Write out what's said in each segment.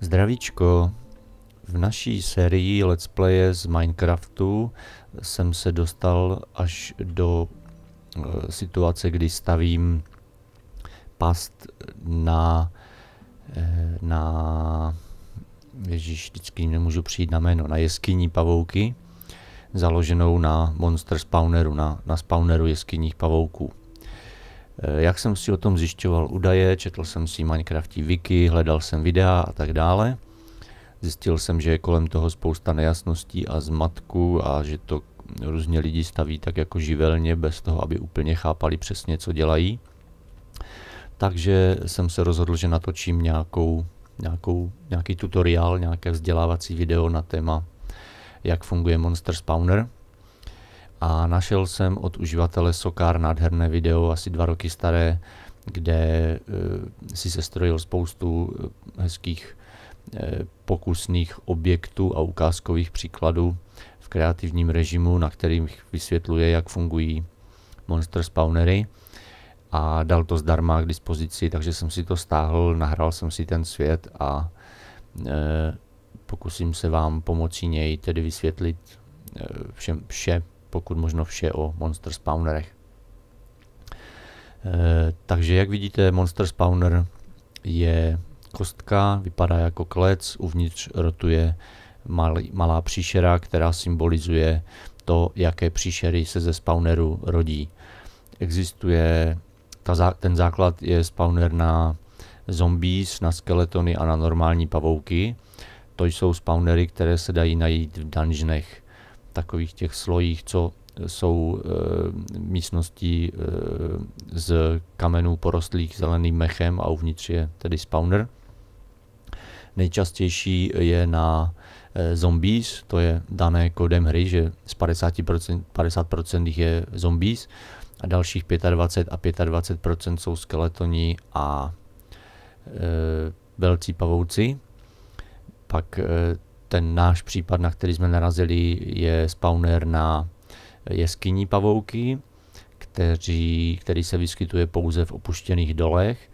Zdravíčko, v naší sérii Let's Play z Minecraftu jsem se dostal až do e, situace, kdy stavím past na, e, na ježíš, vždycky nemůžu přijít na jméno, na jeskyní pavouky, založenou na monster spawneru, na, na spawneru jeskyních pavouků. Eh, jak jsem si o tom zjišťoval údaje, četl jsem si Minecraftí wiki, hledal jsem videa a tak dále. Zjistil jsem, že je kolem toho spousta nejasností a zmatku a že to různě lidi staví tak jako živelně, bez toho, aby úplně chápali přesně, co dělají. Takže jsem se rozhodl, že natočím nějakou, nějakou, nějaký tutoriál, nějaké vzdělávací video na téma, jak funguje Monster Spawner a našel jsem od uživatele Sokár nádherné video, asi dva roky staré, kde eh, si sestrojil spoustu eh, hezkých eh, pokusných objektů a ukázkových příkladů v kreativním režimu, na kterých vysvětluje, jak fungují monster spawnery a dal to zdarma k dispozici, takže jsem si to stáhl, nahrál jsem si ten svět a e, pokusím se vám pomocí něj tedy vysvětlit e, všem vše, pokud možno vše o monster spawnerech. E, takže jak vidíte, monster spawner je kostka, vypadá jako klec, uvnitř rotuje malý, malá příšera, která symbolizuje to, jaké příšery se ze spawneru rodí. Existuje, ta, ten základ je spawner na zombies, na skeletony a na normální pavouky. To jsou spawnery, které se dají najít v dungeonech takových těch slojích, co eh, jsou e, eh, místnosti e, eh, z kamenů porostlých zeleným mechem a uvnitř je tedy spawner. Nejčastější je na e, zombies, to je dané kodem hry, že z 50%, 50% jich je zombies a dalších 25 a 25% jsou skeletoni a e, velcí pavouci. Pak e, ten náš případ, na který jsme narazili, je spawner na jeskyní pavouky, kteří, který se vyskytuje pouze v opuštěných dolech.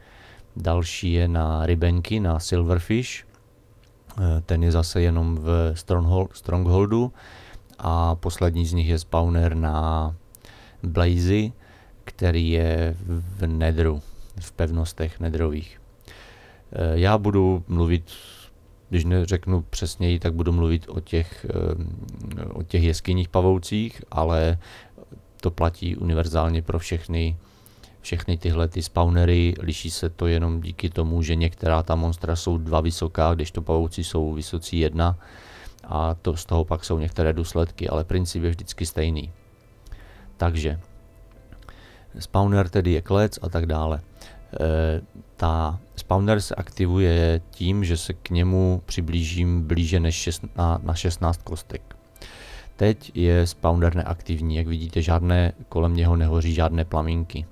Další je na rybenky, na silverfish, eh, ten je zase jenom v strongholdu. A poslední z nich je spawner na blazy, který je v nedru, v pevnostech nedrových. Eh, já budu mluvit když neřeknu přesněji, tak budu mluvit o těch, o těch jeskyních pavoucích, ale to platí univerzálně pro všechny, všechny tyhle ty spawnery. Liší se to jenom díky tomu, že některá ta monstra jsou dva vysoká, když to pavouci jsou vysocí jedna a to z toho pak jsou některé důsledky, ale princip je vždycky stejný. Takže spawner tedy je klec a tak dále. Eh, ta spawner se aktivuje tím, že se k němu přiblížím blíže než šestna, na, 16 kostek. Teď je spawner neaktivní, jak vidíte žádné, kolem něho nehoří žádné plamínky.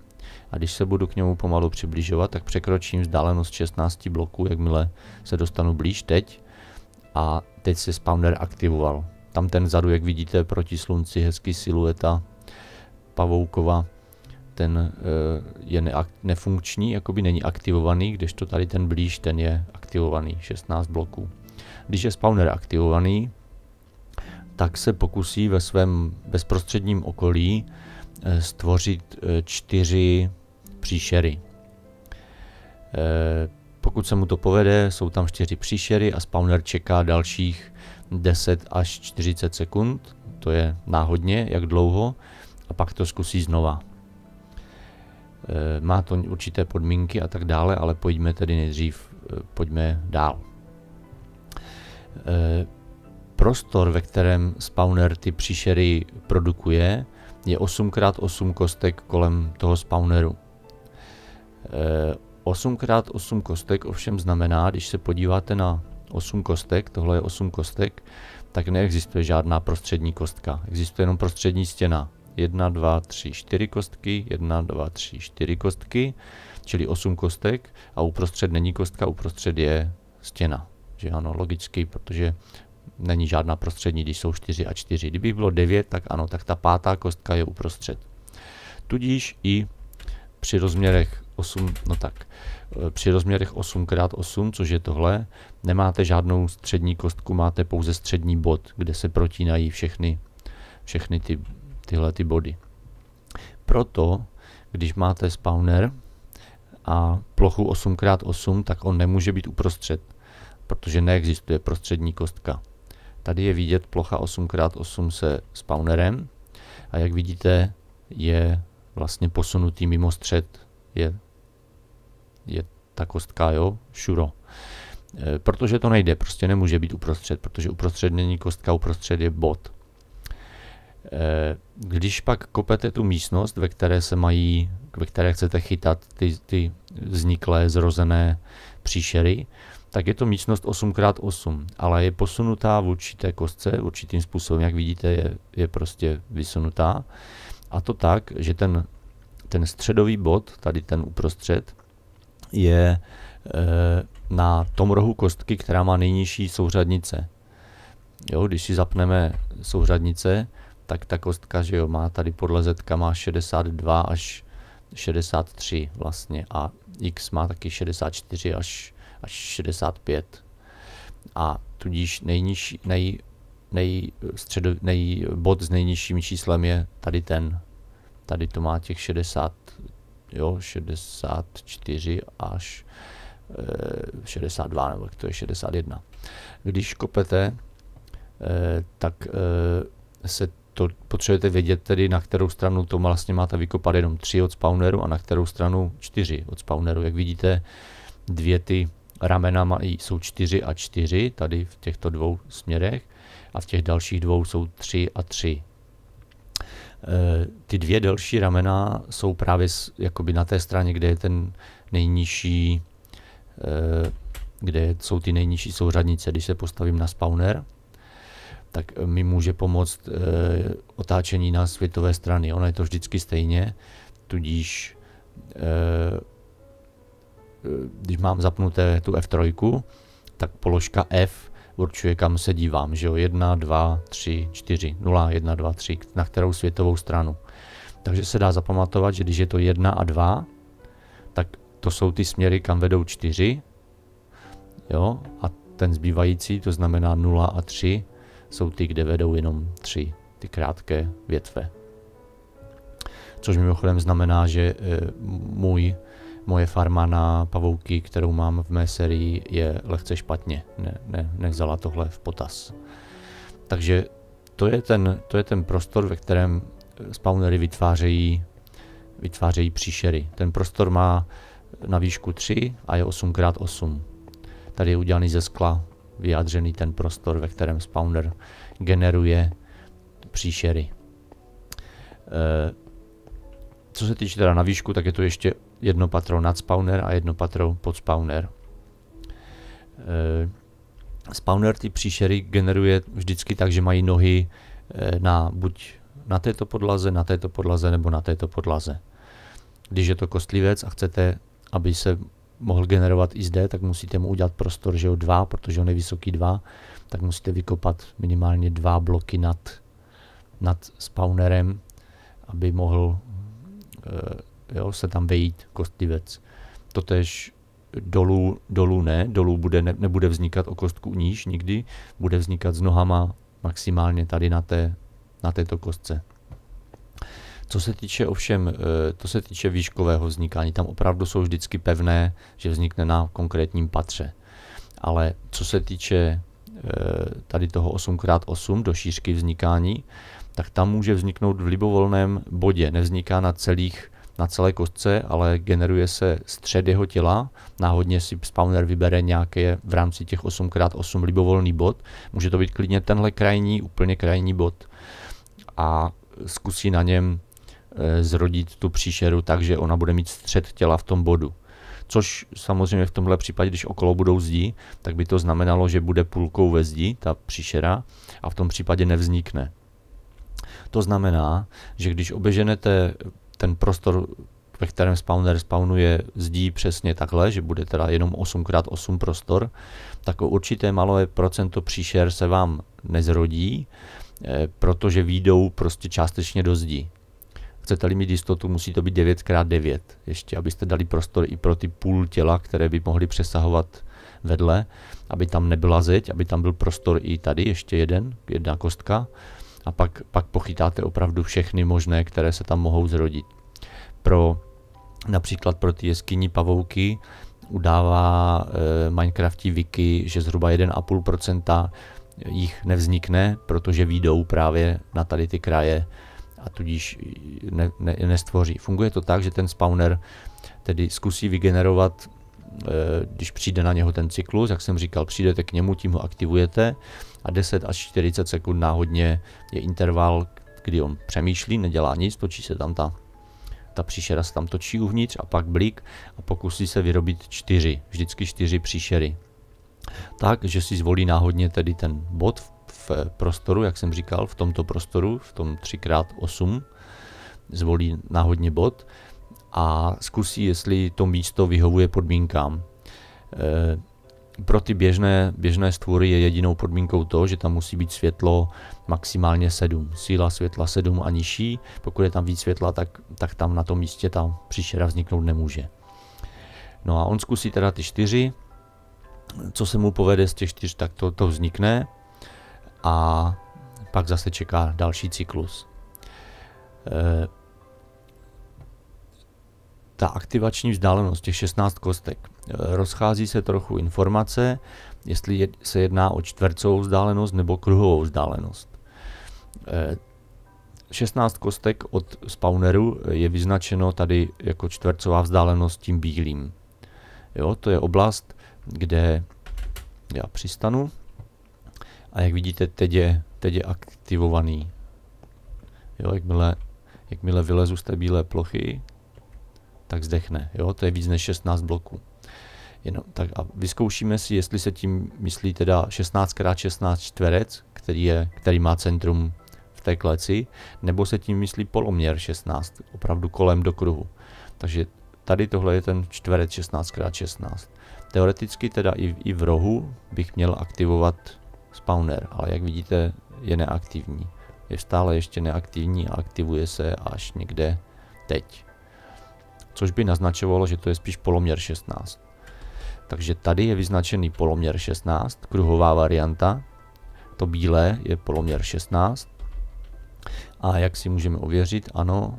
A když se budu k němu pomalu přibližovat, tak překročím vzdálenost 16 bloků, jakmile se dostanu blíž teď. A teď se spawner aktivoval. Tam ten vzadu, jak vidíte, proti slunci, hezky silueta pavoukova ten eh, je neak- nefunkční, jakoby není aktivovaný, kdežto tady ten blíž, ten je aktivovaný, 16 bloků. Když je spawner aktivovaný, tak se pokusí ve svém bezprostředním okolí eh, stvořit eh, čtyři příšery. Pokud se mu to povede, jsou tam čtyři příšery a spawner čeká dalších 10 až 40 sekund, to je náhodně, jak dlouho, a pak to zkusí znova. Eh, má to určité podmínky a tak dále, ale pojďme tedy nejdřív, eh, pojďme dál. Eh, prostor, ve kterém spawner ty příšery produkuje, je 8x8 kostek kolem toho spawneru. 8x8 kostek ovšem znamená, když se podíváte na 8 kostek, tohle je 8 kostek, tak neexistuje žádná prostřední kostka, existuje jenom prostřední stěna. 1, 2, 3, 4 kostky, 1, 2, 3, 4 kostky, čili 8 kostek a uprostřed není kostka, uprostřed je stěna. Že ano, logicky, protože není žádná prostřední, když jsou 4 a 4. Kdyby bylo 9, tak ano, tak ta pátá kostka je uprostřed. Tudíž i při rozměrech 8, no tak, e, při rozměrech 8x8, což je tohle, nemáte žádnou střední kostku, máte pouze střední bod, kde se protínají všechny, všechny ty tyhle ty body. Proto, když máte spawner a plochu 8x8, tak on nemůže být uprostřed, protože neexistuje prostřední kostka. Tady je vidět plocha 8x8 se spawnerem a jak vidíte, je vlastně posunutý mimo střed, je, je ta kostka, jo, šuro. E, protože to nejde, prostě nemůže být uprostřed, protože uprostřed není kostka, uprostřed je bod. Eh, když pak kopete tu místnost, ve které se mají, ve které chcete chytat ty, ty vzniklé, zrozené příšery, tak je to místnost 8x8, ale je posunutá v určité kostce, určitým způsobem, jak vidíte, je, je prostě vysunutá. A to tak, že ten, ten středový bod, tady ten uprostřed, je e, na tom rohu kostky, která má nejnižší souřadnice. Jo, když si zapneme souřadnice, tak ta kostka, že jo, má tady podle Z má 62 až 63 vlastně a x má taky 64 až, až 65. A tudíž nejnižší, nej, nej, středo, nej, bod s nejnižším číslem je tady ten. Tady to má těch 60, jo, 64 až 62, eh, nebo to je 61. Když kopete, eh, tak eh, se to potřebujete vědět tedy, na kterou stranu to vlastně máte vykopat jenom tři od spawneru a na kterou stranu čtyři od spawneru. Jak vidíte, dvě ty ramena mají, jsou čtyři a čtyři tady v těchto dvou směrech a v těch dalších dvou jsou tři a tři. E, ty dvě delší ramena jsou právě jakoby na té straně, kde je ten nejnižší, e, kde jsou ty nejnižší souřadnice. Když se postavím na spawner, tak mi může pomoct eh, otáčení na světové strany. Ono je to vždycky stejně, tudíž eh, eh, když mám zapnuté tu F3, tak položka F určuje, kam se dívám, že jo, 1, 2, 3, 4, 0, 1, 2, 3, na kterou světovou stranu. Takže se dá zapamatovat, že když je to 1 a 2, tak to jsou ty směry, kam vedou 4, jo, a ten zbývající, to znamená 0 a 3, jsou ty, kde vedou jenom tři, ty krátké větve. Což mimochodem znamená, že eh, můj, moje farma na pavouky, kterou mám v mé sérii, je lehce špatně. Ne, ne, nevzala tohle v potaz. Takže to je ten, to je ten prostor, ve kterém spawnery vytvářejí, vytvářejí příšery. Ten prostor má na výšku 3 a je 8x8. Tady je udělaný ze skla, vyjádřený ten prostor, ve kterém spawner generuje příšery. Eh, co se týče teda na výšku, tak je to ještě jedno patro nad spawner a jedno patro pod spawner. Eh, spawner ty příšery generuje vždycky tak, že mají nohy eh, na buď na této podlaze, na této podlaze nebo na této podlaze. Když je to kostlivec a chcete, aby se mohl generovat i zde, tak musíte mu udělat prostor, že jo, dva, protože on je vysoký dva, tak musíte vykopat minimálně dva bloky nad, nad spawnerem, aby mohl e, jo, se tam vejít kostlivec. Totež dolů, dolů ne, dolů bude, ne, nebude vznikat o kostku níž nikdy, bude vznikat s nohama maximálně tady na, té, na této kostce. Co se týče ovšem, eh, to se týče výškového vznikání, tam opravdu jsou vždycky pevné, že vznikne na konkrétním patře. Ale co se týče eh, tady toho 8x8 do šířky vznikání, tak tam může vzniknout v libovolném bodě. Nevzniká na, celých, na celé kostce, ale generuje se střed jeho těla. Náhodně si spawner vybere nějaké v rámci těch 8x8 libovolný bod. Může to být klidně tenhle krajní, úplně krajní bod. A zkusí na něm Eh, zrodit tu příšeru tak, že ona bude mít střed těla v tom bodu. Což samozřejmě v tomhle případě, když okolo budou zdí, tak by to znamenalo, že bude půlkou ve zdí ta příšera a v tom případě nevznikne. To znamená, že když obeženete ten prostor, ve kterém spawner spawnuje zdí přesně takhle, že bude teda jenom 8x8 prostor, tak o určité malé procento příšer se vám nezrodí, eh, protože výjdou prostě částečně do zdí. Chcete-li mít jistotu, musí to být 9x9, ještě abyste dali prostor i pro ty půl těla, které by mohly přesahovat vedle, aby tam nebyla zeď, aby tam byl prostor i tady, ještě jeden, jedna kostka. A pak, pak pochytáte opravdu všechny možné, které se tam mohou zrodit. Pro například pro ty jeskyní pavouky udává e, Minecrafti wiki, že zhruba 1,5% jich nevznikne, protože výjdou právě na tady ty kraje a tudíž ne, ne, nestvoří. Funguje to tak, že ten spawner tedy zkusí vygenerovat, eh, když přijde na něho ten cyklus, jak jsem říkal, přijdete k němu, tím ho aktivujete a 10 až 40 sekund náhodně je interval, kdy on přemýšlí, nedělá nic, točí se tam ta ta příšera se tam točí uvnitř a pak blík a pokusí se vyrobit čtyři, vždycky čtyři příšery. Tak, že si zvolí náhodně tedy ten bod v prostoru, jak jsem říkal, v tomto prostoru, v tom 3x8, zvolí náhodně bod a zkusí, jestli to místo vyhovuje podmínkám. E, pro ty běžné, běžné stvory je jedinou podmínkou to, že tam musí být světlo maximálně 7, síla světla 7 a nižší. Pokud je tam víc světla, tak, tak tam na tom místě ta příšera vzniknout nemůže. No a on zkusí teda ty čtyři, co se mu povede z těch čtyř, tak to, to vznikne a pak zase čeká další cyklus. E, ta aktivační vzdálenost těch 16 kostek. E, rozchází se trochu informace, jestli se jedná o čtvercovou vzdálenost nebo kruhovou vzdálenost. 16 e, kostek od spawneru je vyznačeno tady jako čtvercová vzdálenost tím bílým. Jo, to je oblast, kde já přistanu a jak vidíte, teď je, teď je aktivovaný. Jo, jakmile, jakmile vylezu z té bílé plochy, tak zdechne. Jo? To je víc než 16 bloků. Jenom, tak a vyzkoušíme si, jestli se tím myslí teda 16x16 čtverec, který, je, který má centrum v té kleci, nebo se tím myslí poloměr 16, opravdu kolem do kruhu. Takže tady tohle je ten čtverec 16x16. Teoreticky teda i, i v rohu bych měl aktivovat spawner, ale jak vidíte je neaktivní. Je stále ještě neaktivní a aktivuje se až někde teď. Což by naznačovalo, že to je spíš poloměr 16. Takže tady je vyznačený poloměr 16, kruhová varianta. To bílé je poloměr 16. A jak si můžeme ověřit? Ano,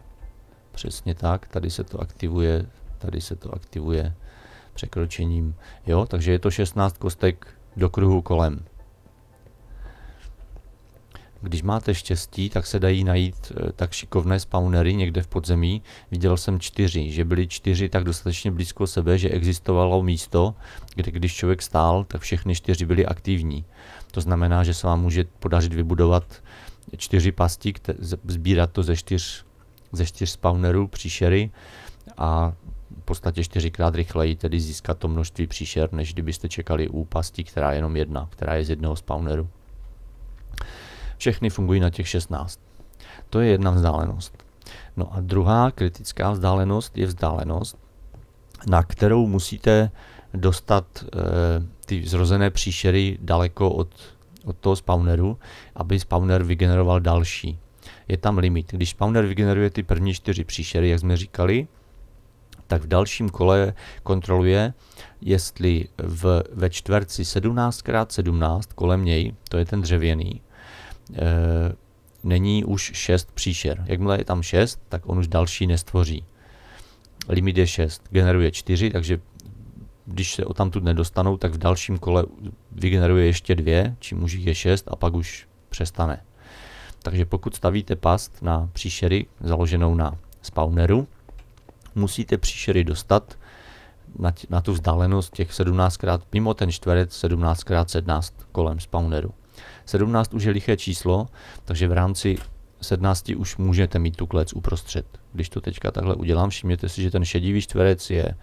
přesně tak, tady se to aktivuje, tady se to aktivuje překročením. Jo, takže je to 16 kostek do kruhu kolem. Když máte štěstí, tak se dají najít eh, tak šikovné spawnery někde v podzemí. Viděl jsem čtyři, že byly čtyři tak dostatečně blízko sebe, že existovalo místo, kde když člověk stál, tak všechny čtyři byly aktivní. To znamená, že se vám může podařit vybudovat čtyři pasti, sbírat to ze čtyř, ze čtyř spawnerů příšery a v podstatě čtyřikrát rychleji tedy získat to množství příšer, než kdybyste čekali u pasti, která je jenom jedna, která je z jednoho spawneru všechny fungují na těch 16. To je jedna vzdálenost. No a druhá kritická vzdálenost je vzdálenost, na kterou musíte dostat e, ty zrozené příšery daleko od, od toho spawneru, aby spawner vygeneroval další. Je tam limit. Když spawner vygeneruje ty první čtyři příšery, jak jsme říkali, tak v dalším kole kontroluje, jestli v, ve čtverci 17x17 kolem něj, to je ten dřevěný, Eh, není už šest příšer. Jakmile je tam šest, tak on už další nestvoří. Limit je šest, generuje čtyři, takže když se o tamtud nedostanou, tak v dalším kole vygeneruje ještě dvě, či už je šest a pak už přestane. Takže pokud stavíte past na příšery založenou na spawneru, musíte příšery dostat na, na tu vzdálenost těch 17x, mimo ten čtverec 17x17 kolem spawneru. 17 už je liché číslo, takže v rámci 17 už můžete mít tu klec uprostřed. Když to teďka takhle udělám, všimněte si, že ten šedivý čtverec je,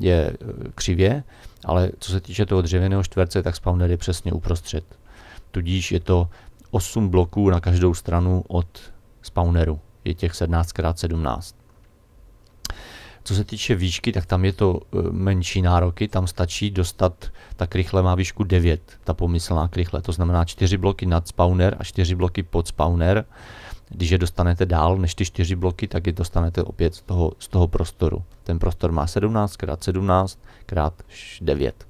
je e, křivě, ale co se týče toho dřevěného čtverce, tak spawner je přesně uprostřed. Tudíž je to 8 bloků na každou stranu od spawneru. Je těch 17x17. Co se týče výšky, tak tam je to e, menší nároky, tam stačí dostat, ta krychle má výšku 9, ta pomyslná krychle, to znamená 4 bloky nad spawner a 4 bloky pod spawner. Když je dostanete dál než ty 4 bloky, tak je dostanete opět z toho, z toho prostoru. Ten prostor má 17 x 17 x 9.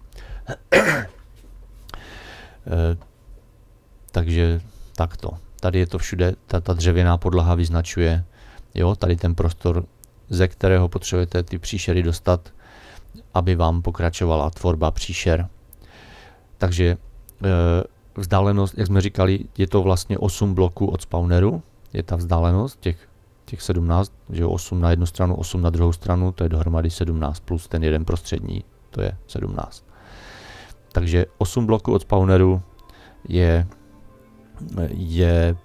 Takže takto. Tady je to všude, ta, ta dřevěná podlaha vyznačuje, jo, tady ten prostor ze kterého potřebujete ty příšery dostat, aby vám pokračovala tvorba příšer. Takže e, vzdálenost, jak jsme říkali, je to vlastně 8 bloků od spawneru, je ta vzdálenost těch, těch 17, že 8 na jednu stranu, 8 na druhou stranu, to je dohromady 17 plus ten jeden prostřední, to je 17. Takže 8 bloků od spawneru je, je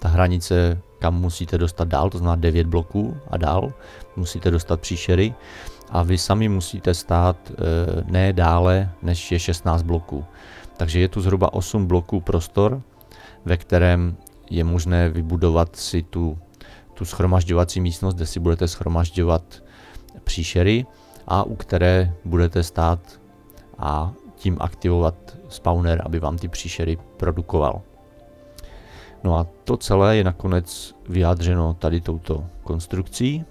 ta hranice kam musíte dostat dál, to znamená 9 bloků a dál, musíte dostat příšery a vy sami musíte stát eh, ne dále, než je 16 bloků. Takže je tu zhruba 8 bloků prostor, ve kterém je možné vybudovat si tu, tu schromažďovací místnost, kde si budete schromažďovat příšery a u které budete stát a tím aktivovat spawner, aby vám ty příšery produkoval. No a to celé je nakonec vyjádřeno tady touto konstrukcí,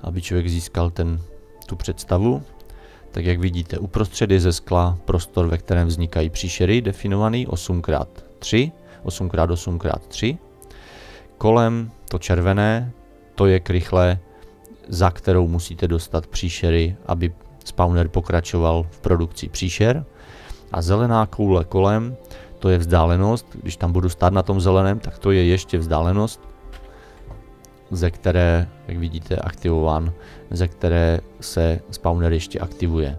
aby člověk získal ten, tu představu. Tak jak vidíte, uprostřed je ze skla prostor, ve kterém vznikají příšery, definovaný 8x3, 8x8x3. Kolem to červené, to je krychle, za kterou musíte dostat příšery, aby spawner pokračoval v produkci příšer. A zelená koule kolem, to je vzdálenost, když tam budu stát na tom zeleném, tak to je ještě vzdálenost, ze které, jak vidíte, aktivován, ze které se spawner ještě aktivuje.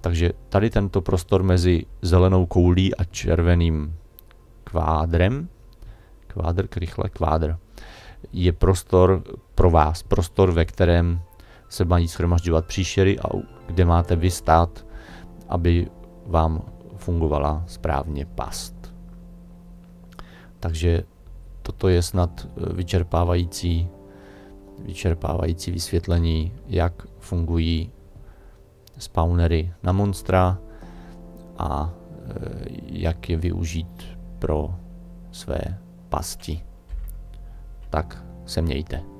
Takže tady tento prostor mezi zelenou koulí a červeným kvádrem, kvádr, krychle, kvádr, je prostor pro vás, prostor, ve kterém se mají schromažďovat příšery a kde máte vystát, aby vám fungovala správně past. Takže toto je snad eh, vyčerpávající, vyčerpávající vysvětlení, jak fungují spawnery na monstra a eh, jak je využít pro své pasti. Tak se mějte.